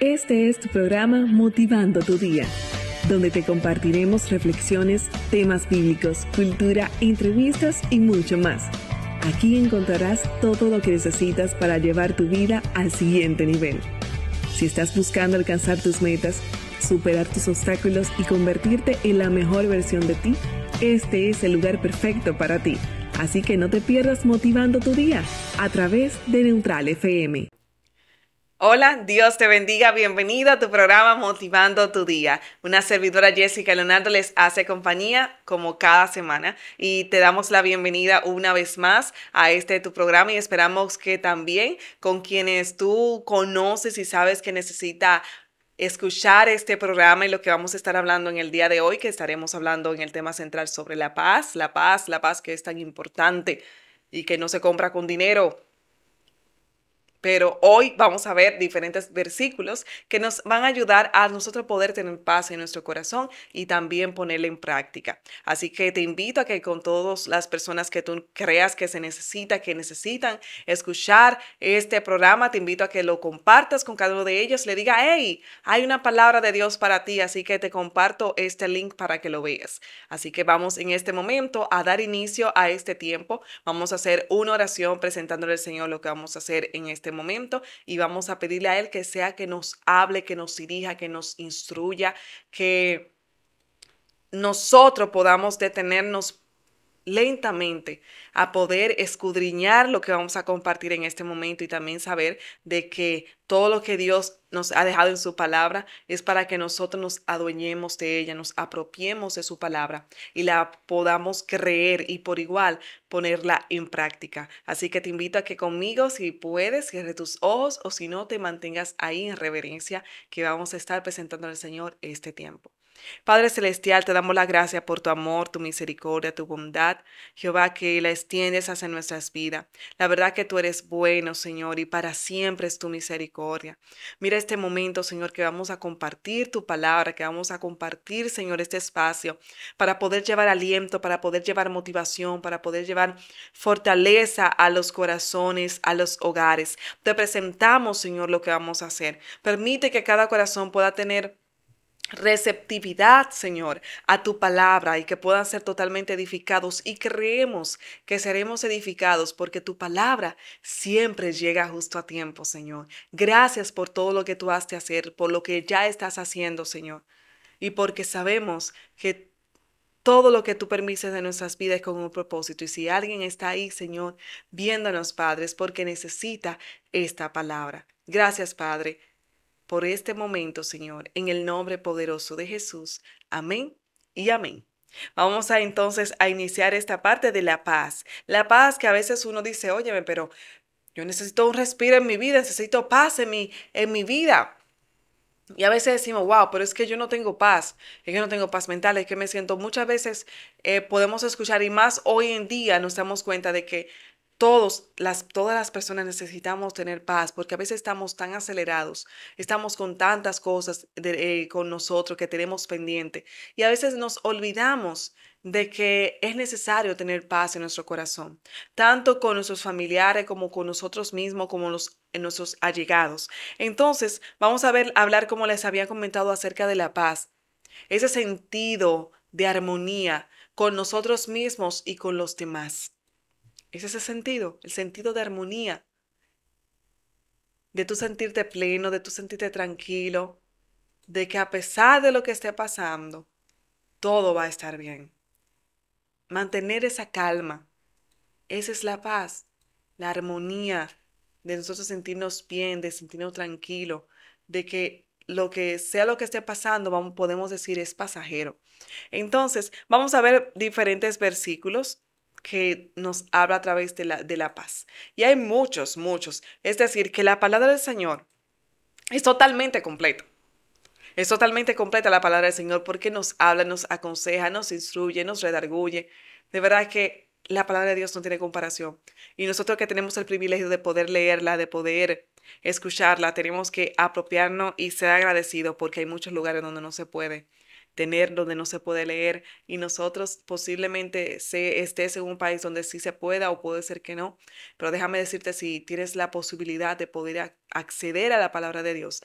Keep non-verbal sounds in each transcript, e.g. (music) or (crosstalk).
Este es tu programa Motivando tu Día, donde te compartiremos reflexiones, temas bíblicos, cultura, entrevistas y mucho más. Aquí encontrarás todo lo que necesitas para llevar tu vida al siguiente nivel. Si estás buscando alcanzar tus metas, superar tus obstáculos y convertirte en la mejor versión de ti, este es el lugar perfecto para ti. Así que no te pierdas motivando tu día a través de Neutral FM. Hola, Dios te bendiga, bienvenido a tu programa Motivando tu Día. Una servidora Jessica Leonardo les hace compañía como cada semana y te damos la bienvenida una vez más a este tu programa y esperamos que también con quienes tú conoces y sabes que necesita escuchar este programa y lo que vamos a estar hablando en el día de hoy, que estaremos hablando en el tema central sobre la paz, la paz, la paz que es tan importante y que no se compra con dinero, pero hoy vamos a ver diferentes versículos que nos van a ayudar a nosotros poder tener paz en nuestro corazón y también ponerla en práctica. Así que te invito a que con todas las personas que tú creas que se necesita, que necesitan escuchar este programa, te invito a que lo compartas con cada uno de ellos. Le diga, hey, hay una palabra de Dios para ti, así que te comparto este link para que lo veas. Así que vamos en este momento a dar inicio a este tiempo. Vamos a hacer una oración presentándole al Señor lo que vamos a hacer en este este momento y vamos a pedirle a Él que sea que nos hable, que nos dirija, que nos instruya, que nosotros podamos detenernos lentamente a poder escudriñar lo que vamos a compartir en este momento y también saber de que todo lo que Dios nos ha dejado en su palabra es para que nosotros nos adueñemos de ella, nos apropiemos de su palabra y la podamos creer y por igual ponerla en práctica. Así que te invito a que conmigo, si puedes, cierre tus ojos o si no, te mantengas ahí en reverencia que vamos a estar presentando al Señor este tiempo. Padre Celestial, te damos la gracia por tu amor, tu misericordia, tu bondad, Jehová, que la extiendes hacia nuestras vidas. La verdad que tú eres bueno, Señor, y para siempre es tu misericordia. Mira este momento, Señor, que vamos a compartir tu palabra, que vamos a compartir, Señor, este espacio para poder llevar aliento, para poder llevar motivación, para poder llevar fortaleza a los corazones, a los hogares. Te presentamos, Señor, lo que vamos a hacer. Permite que cada corazón pueda tener receptividad, Señor, a tu palabra y que puedan ser totalmente edificados y creemos que seremos edificados porque tu palabra siempre llega justo a tiempo, Señor. Gracias por todo lo que tú has de hacer, por lo que ya estás haciendo, Señor, y porque sabemos que todo lo que tú permites en nuestras vidas es con un propósito. Y si alguien está ahí, Señor, viéndonos, padres, porque necesita esta palabra. Gracias, Padre por este momento, Señor, en el nombre poderoso de Jesús. Amén y amén. Vamos a entonces a iniciar esta parte de la paz. La paz que a veces uno dice, óyeme, pero yo necesito un respiro en mi vida, necesito paz en mi, en mi vida. Y a veces decimos, wow, pero es que yo no tengo paz, es que no tengo paz mental, es que me siento muchas veces, eh, podemos escuchar y más hoy en día nos damos cuenta de que las, todas las personas necesitamos tener paz porque a veces estamos tan acelerados, estamos con tantas cosas eh, con nosotros que tenemos pendiente y a veces nos olvidamos de que es necesario tener paz en nuestro corazón, tanto con nuestros familiares como con nosotros mismos, como los, en nuestros allegados. Entonces, vamos a ver, hablar como les había comentado acerca de la paz, ese sentido de armonía con nosotros mismos y con los demás. Es ese sentido, el sentido de armonía, de tu sentirte pleno, de tu sentirte tranquilo, de que a pesar de lo que esté pasando, todo va a estar bien. Mantener esa calma, esa es la paz, la armonía de nosotros sentirnos bien, de sentirnos tranquilo de que lo que sea lo que esté pasando, vamos, podemos decir es pasajero. Entonces, vamos a ver diferentes versículos que nos habla a través de la, de la paz. Y hay muchos, muchos. Es decir, que la palabra del Señor es totalmente completa. Es totalmente completa la palabra del Señor porque nos habla, nos aconseja, nos instruye, nos redarguye. De verdad que la palabra de Dios no tiene comparación. Y nosotros que tenemos el privilegio de poder leerla, de poder escucharla, tenemos que apropiarnos y ser agradecidos porque hay muchos lugares donde no se puede tener donde no se puede leer y nosotros posiblemente se, estés en un país donde sí se pueda o puede ser que no, pero déjame decirte si tienes la posibilidad de poder acceder a la palabra de Dios,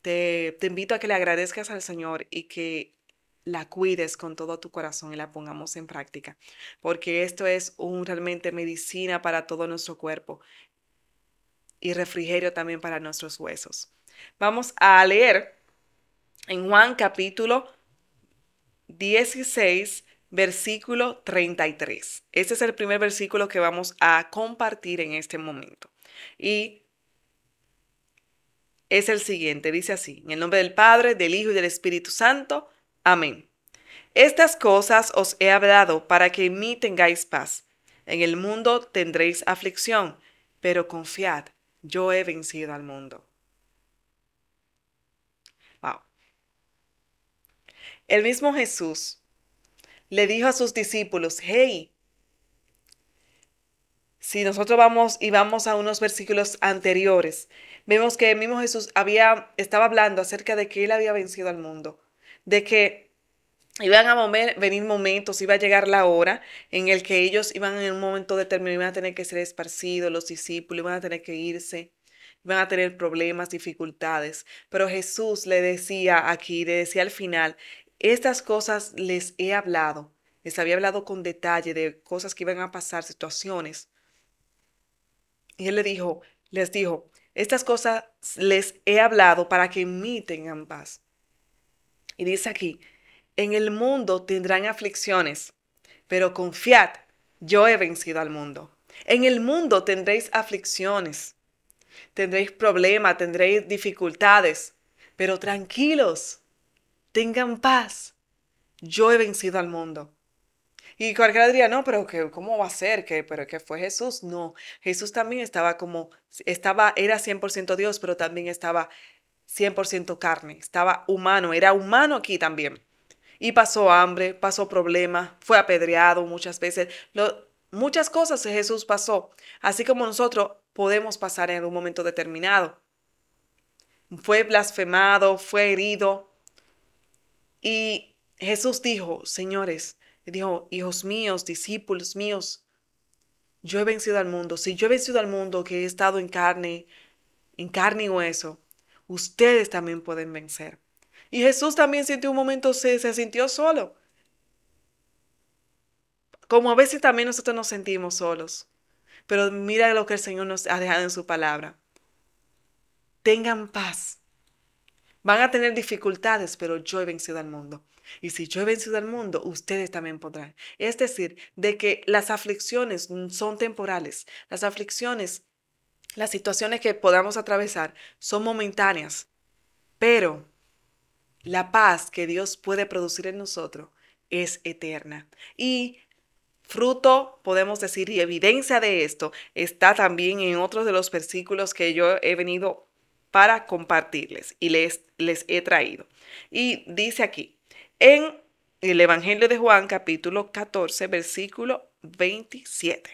te, invito a que le agradezcas al Señor y que la cuides con todo tu corazón y la pongamos en práctica, porque esto es un realmente medicina para todo nuestro cuerpo y refrigerio también para nuestros huesos. Vamos a leer en Juan capítulo 16, versículo 33. Este es el primer versículo que vamos a compartir en este momento. Y es el siguiente, dice así, en el nombre del Padre, del Hijo y del Espíritu Santo. Amén. Estas cosas os he hablado para que en mí tengáis paz. En el mundo tendréis aflicción, pero confiad, yo he vencido al mundo. El mismo Jesús le dijo a sus discípulos, hey, si nosotros vamos y vamos a unos versículos anteriores, vemos que el mismo Jesús había, estaba hablando acerca de que él había vencido al mundo, de que iban a venir momentos, iba a llegar la hora en el que ellos iban en un momento determinado, iban a tener que ser esparcidos, los discípulos iban a tener que irse, iban a tener problemas, dificultades. Pero Jesús le decía aquí, le decía al final, estas cosas les he hablado, les había hablado con detalle de cosas que iban a pasar, situaciones. Y él le dijo, les dijo, estas cosas les he hablado para que en tengan paz. Y dice aquí, en el mundo tendrán aflicciones, pero confiad, yo he vencido al mundo. En el mundo tendréis aflicciones, tendréis problemas, tendréis dificultades, pero tranquilos, tengan paz. Yo he vencido al mundo. Y cualquiera diría, no, pero ¿cómo va a ser? que ¿Pero que fue Jesús? No, Jesús también estaba como, estaba, era 100% Dios, pero también estaba 100% carne, estaba humano, era humano aquí también. Y pasó hambre, pasó problema, fue apedreado muchas veces. Lo, muchas cosas Jesús pasó, así como nosotros podemos pasar en un momento determinado. Fue blasfemado, fue herido, y Jesús dijo, señores, dijo, hijos míos, discípulos míos, yo he vencido al mundo. Si yo he vencido al mundo que he estado en carne, en carne y hueso, ustedes también pueden vencer. Y Jesús también sintió un momento, se, se sintió solo. Como a veces también nosotros nos sentimos solos. Pero mira lo que el Señor nos ha dejado en su palabra. Tengan paz Van a tener dificultades, pero yo he vencido al mundo. Y si yo he vencido al mundo, ustedes también podrán. Es decir, de que las aflicciones son temporales. Las aflicciones, las situaciones que podamos atravesar son momentáneas. Pero la paz que Dios puede producir en nosotros es eterna. Y fruto, podemos decir, y evidencia de esto está también en otros de los versículos que yo he venido para compartirles y les, les he traído. Y dice aquí, en el Evangelio de Juan capítulo 14, versículo 27.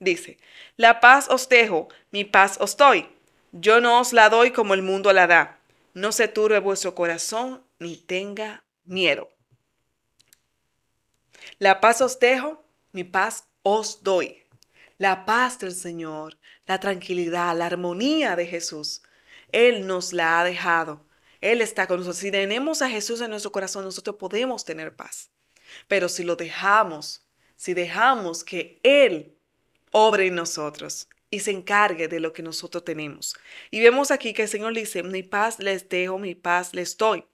Dice, la paz os dejo, mi paz os doy. Yo no os la doy como el mundo la da. No se turbe vuestro corazón ni tenga miedo. La paz os dejo, mi paz os doy. La paz del Señor, la tranquilidad, la armonía de Jesús él nos la ha dejado. Él está con nosotros. Si tenemos a Jesús en nuestro corazón, nosotros podemos tener paz. Pero si lo dejamos, si dejamos que Él obre en nosotros y se encargue de lo que nosotros tenemos. Y vemos aquí que el Señor dice, mi paz les dejo, mi paz les doy.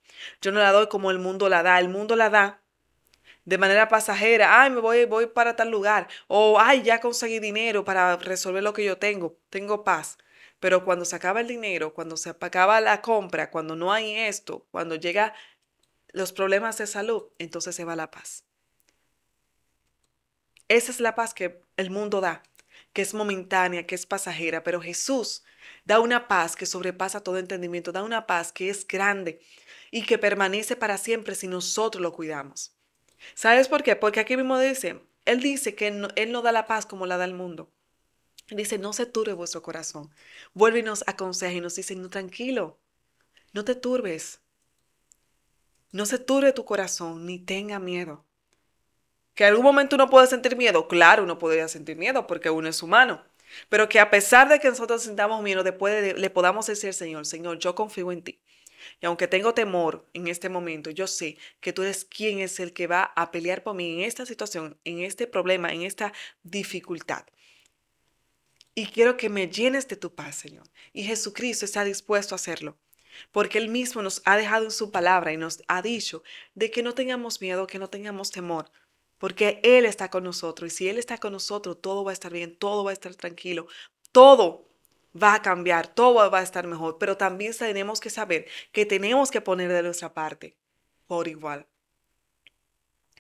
Yo no la doy como el mundo la da. El mundo la da de manera pasajera. Ay, me voy, voy para tal lugar. O, ay, ya conseguí dinero para resolver lo que yo tengo. Tengo paz. Pero cuando se acaba el dinero, cuando se acaba la compra, cuando no hay esto, cuando llega los problemas de salud, entonces se va la paz. Esa es la paz que el mundo da, que es momentánea, que es pasajera, pero Jesús da una paz que sobrepasa todo entendimiento, da una paz que es grande y que permanece para siempre si nosotros lo cuidamos. ¿Sabes por qué? Porque aquí mismo dice, Él dice que él no da la paz como la da el mundo. Dice, no se turbe vuestro corazón. Vuelve y nos aconseja y nos dice, no, tranquilo, no te turbes. No se turbe tu corazón, ni tenga miedo. Que en algún momento uno puede sentir miedo. Claro, uno podría sentir miedo porque uno es humano. Pero que a pesar de que nosotros sintamos miedo, después le podamos decir, Señor, Señor, yo confío en ti. Y aunque tengo temor en este momento, yo sé que tú eres quien es el que va a pelear por mí en esta situación, en este problema, en esta dificultad y quiero que me llenes de tu paz, Señor. Y Jesucristo está dispuesto a hacerlo, porque Él mismo nos ha dejado en su palabra y nos ha dicho de que no tengamos miedo, que no tengamos temor, porque Él está con nosotros. Y si Él está con nosotros, todo va a estar bien, todo va a estar tranquilo, todo va a cambiar, todo va a estar mejor, pero también tenemos que saber que tenemos que poner de nuestra parte por igual.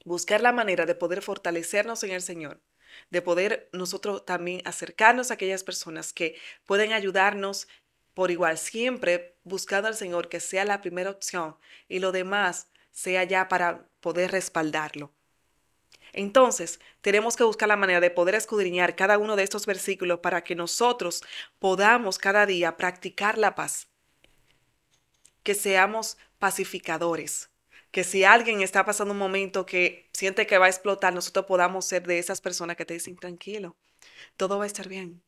Buscar la manera de poder fortalecernos en el Señor de poder nosotros también acercarnos a aquellas personas que pueden ayudarnos por igual, siempre buscando al Señor que sea la primera opción y lo demás sea ya para poder respaldarlo. Entonces, tenemos que buscar la manera de poder escudriñar cada uno de estos versículos para que nosotros podamos cada día practicar la paz, que seamos pacificadores, que si alguien está pasando un momento que siente que va a explotar, nosotros podamos ser de esas personas que te dicen, tranquilo, todo va a estar bien,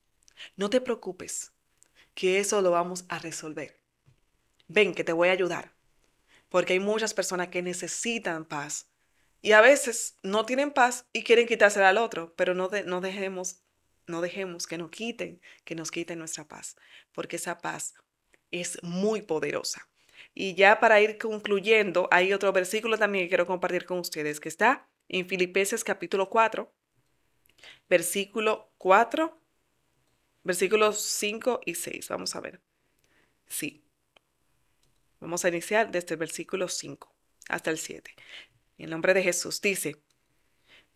no te preocupes, que eso lo vamos a resolver. Ven, que te voy a ayudar, porque hay muchas personas que necesitan paz y a veces no tienen paz y quieren quitársela al otro, pero no, no dejemos no dejemos que nos quiten, que nos quiten nuestra paz, porque esa paz es muy poderosa. Y ya para ir concluyendo, hay otro versículo también que quiero compartir con ustedes que está en Filipenses capítulo 4, versículo 4, versículos 5 y 6. Vamos a ver. Sí. Vamos a iniciar desde el versículo 5 hasta el 7. En nombre de Jesús dice,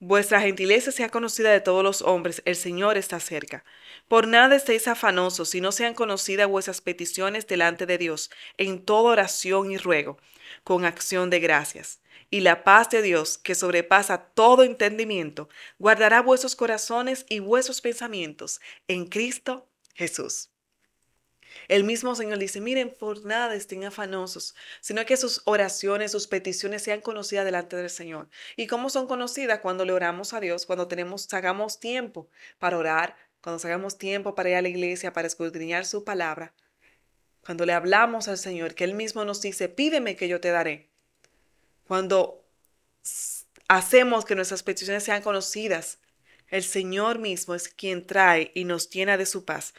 Vuestra gentileza sea conocida de todos los hombres, el Señor está cerca. Por nada estéis afanosos, si no sean conocidas vuestras peticiones delante de Dios, en toda oración y ruego, con acción de gracias. Y la paz de Dios, que sobrepasa todo entendimiento, guardará vuestros corazones y vuestros pensamientos en Cristo Jesús. El mismo Señor dice, miren, por nada estén afanosos, sino que sus oraciones, sus peticiones sean conocidas delante del Señor. ¿Y cómo son conocidas? Cuando le oramos a Dios, cuando tenemos, hagamos tiempo para orar, cuando hagamos tiempo para ir a la iglesia, para escudriñar su palabra. Cuando le hablamos al Señor, que Él mismo nos dice, pídeme que yo te daré. Cuando hacemos que nuestras peticiones sean conocidas, el Señor mismo es quien trae y nos llena de su paz.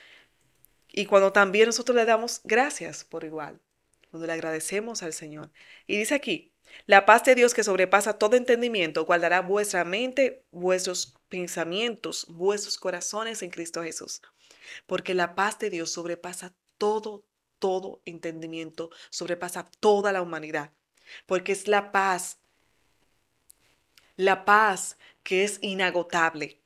Y cuando también nosotros le damos gracias por igual, cuando le agradecemos al Señor. Y dice aquí, la paz de Dios que sobrepasa todo entendimiento guardará vuestra mente, vuestros pensamientos, vuestros corazones en Cristo Jesús. Porque la paz de Dios sobrepasa todo, todo entendimiento, sobrepasa toda la humanidad. Porque es la paz, la paz que es inagotable,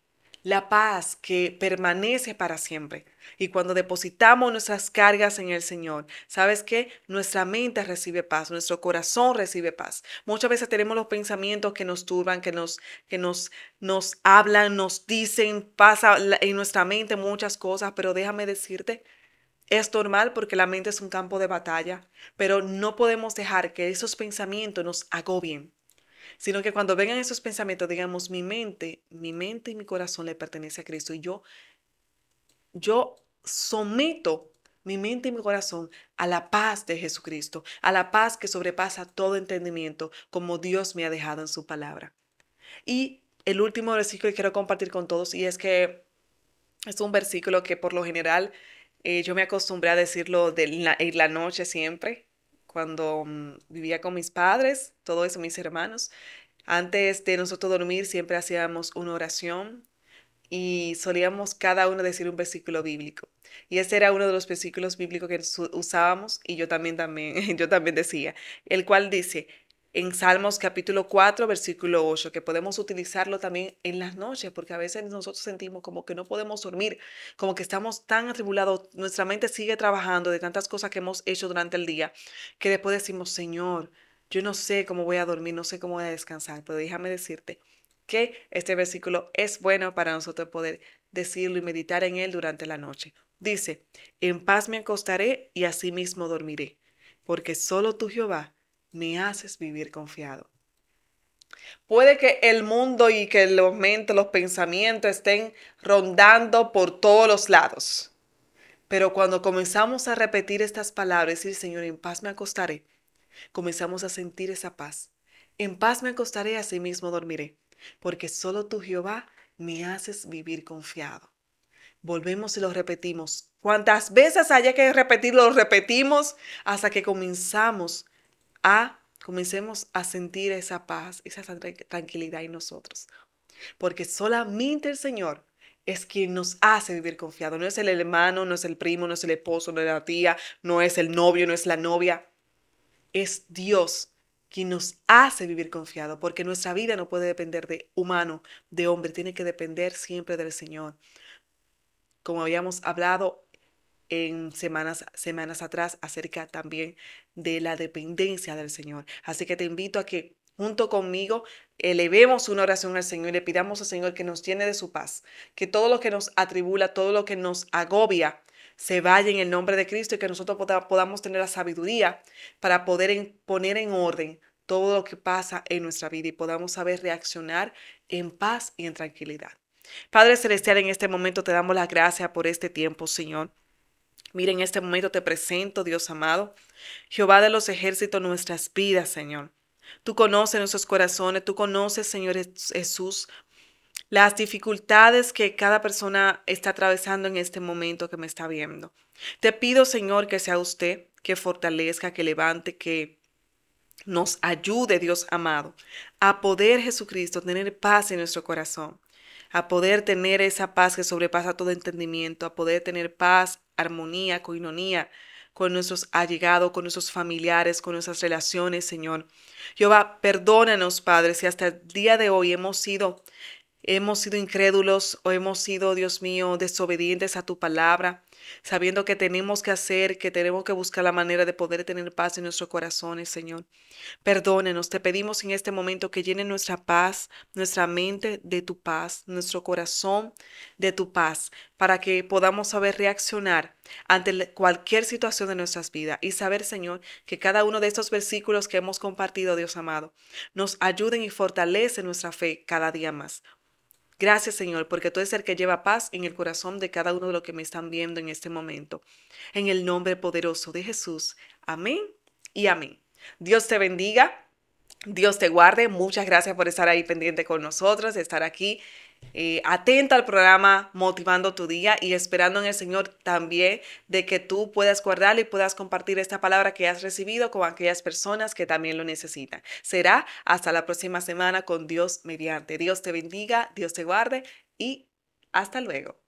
la paz que permanece para siempre. Y cuando depositamos nuestras cargas en el Señor, ¿sabes qué? Nuestra mente recibe paz, nuestro corazón recibe paz. Muchas veces tenemos los pensamientos que nos turban, que nos, que nos, nos hablan, nos dicen, pasa en nuestra mente muchas cosas, pero déjame decirte, es normal porque la mente es un campo de batalla, pero no podemos dejar que esos pensamientos nos agobien sino que cuando vengan esos pensamientos, digamos, mi mente, mi mente y mi corazón le pertenece a Cristo y yo, yo someto mi mente y mi corazón a la paz de Jesucristo, a la paz que sobrepasa todo entendimiento, como Dios me ha dejado en su palabra. Y el último versículo que quiero compartir con todos, y es que es un versículo que por lo general eh, yo me acostumbré a decirlo de en la noche siempre, cuando mm, vivía con mis padres, todo eso, mis hermanos. Antes de nosotros dormir siempre hacíamos una oración y solíamos cada uno decir un versículo bíblico. Y ese era uno de los versículos bíblicos que usábamos y yo también, también, (laughs) yo también decía, el cual dice, en Salmos capítulo 4, versículo 8, que podemos utilizarlo también en las noches, porque a veces nosotros sentimos como que no podemos dormir, como que estamos tan atribulados, nuestra mente sigue trabajando de tantas cosas que hemos hecho durante el día, que después decimos, Señor, yo no sé cómo voy a dormir, no sé cómo voy a descansar, pero déjame decirte que este versículo es bueno para nosotros poder decirlo y meditar en él durante la noche. Dice, en paz me acostaré y asimismo dormiré, porque solo tú Jehová me haces vivir confiado. Puede que el mundo y que los mentes, los pensamientos estén rondando por todos los lados. Pero cuando comenzamos a repetir estas palabras, decir, Señor, en paz me acostaré, comenzamos a sentir esa paz. En paz me acostaré, así mismo dormiré, porque solo tú, Jehová, me haces vivir confiado. Volvemos y lo repetimos. Cuantas veces haya que repetir lo repetimos hasta que comenzamos a comencemos a sentir esa paz, esa tranquilidad en nosotros. Porque solamente el Señor es quien nos hace vivir confiado. No es el hermano, no es el primo, no es el esposo, no es la tía, no es el novio, no es la novia. Es Dios quien nos hace vivir confiado, porque nuestra vida no puede depender de humano, de hombre, tiene que depender siempre del Señor. Como habíamos hablado en semanas, semanas atrás acerca también de la dependencia del Señor. Así que te invito a que junto conmigo elevemos una oración al Señor y le pidamos al Señor que nos llene de su paz, que todo lo que nos atribula, todo lo que nos agobia, se vaya en el nombre de Cristo y que nosotros podamos tener la sabiduría para poder poner en orden todo lo que pasa en nuestra vida y podamos saber reaccionar en paz y en tranquilidad. Padre Celestial, en este momento te damos la gracia por este tiempo, Señor. Mira, en este momento te presento, Dios amado, Jehová de los ejércitos, nuestras vidas, Señor. Tú conoces nuestros corazones, tú conoces, Señor Jesús, las dificultades que cada persona está atravesando en este momento que me está viendo. Te pido, Señor, que sea usted, que fortalezca, que levante, que nos ayude, Dios amado, a poder, Jesucristo, tener paz en nuestro corazón a poder tener esa paz que sobrepasa todo entendimiento, a poder tener paz, armonía, coinonía con nuestros allegados, con nuestros familiares, con nuestras relaciones, Señor. Jehová, perdónanos, Padre, si hasta el día de hoy hemos sido, hemos sido incrédulos o hemos sido, Dios mío, desobedientes a tu palabra sabiendo que tenemos que hacer, que tenemos que buscar la manera de poder tener paz en nuestros corazones, Señor. Perdónenos, te pedimos en este momento que llene nuestra paz, nuestra mente de tu paz, nuestro corazón de tu paz, para que podamos saber reaccionar ante cualquier situación de nuestras vidas y saber, Señor, que cada uno de estos versículos que hemos compartido, Dios amado, nos ayuden y fortalecen nuestra fe cada día más. Gracias, Señor, porque tú eres el que lleva paz en el corazón de cada uno de los que me están viendo en este momento. En el nombre poderoso de Jesús. Amén y amén. Dios te bendiga. Dios te guarde. Muchas gracias por estar ahí pendiente con nosotros, de estar aquí eh, atenta al programa Motivando tu Día y esperando en el Señor también de que tú puedas guardar y puedas compartir esta palabra que has recibido con aquellas personas que también lo necesitan. Será hasta la próxima semana con Dios mediante. Dios te bendiga, Dios te guarde y hasta luego.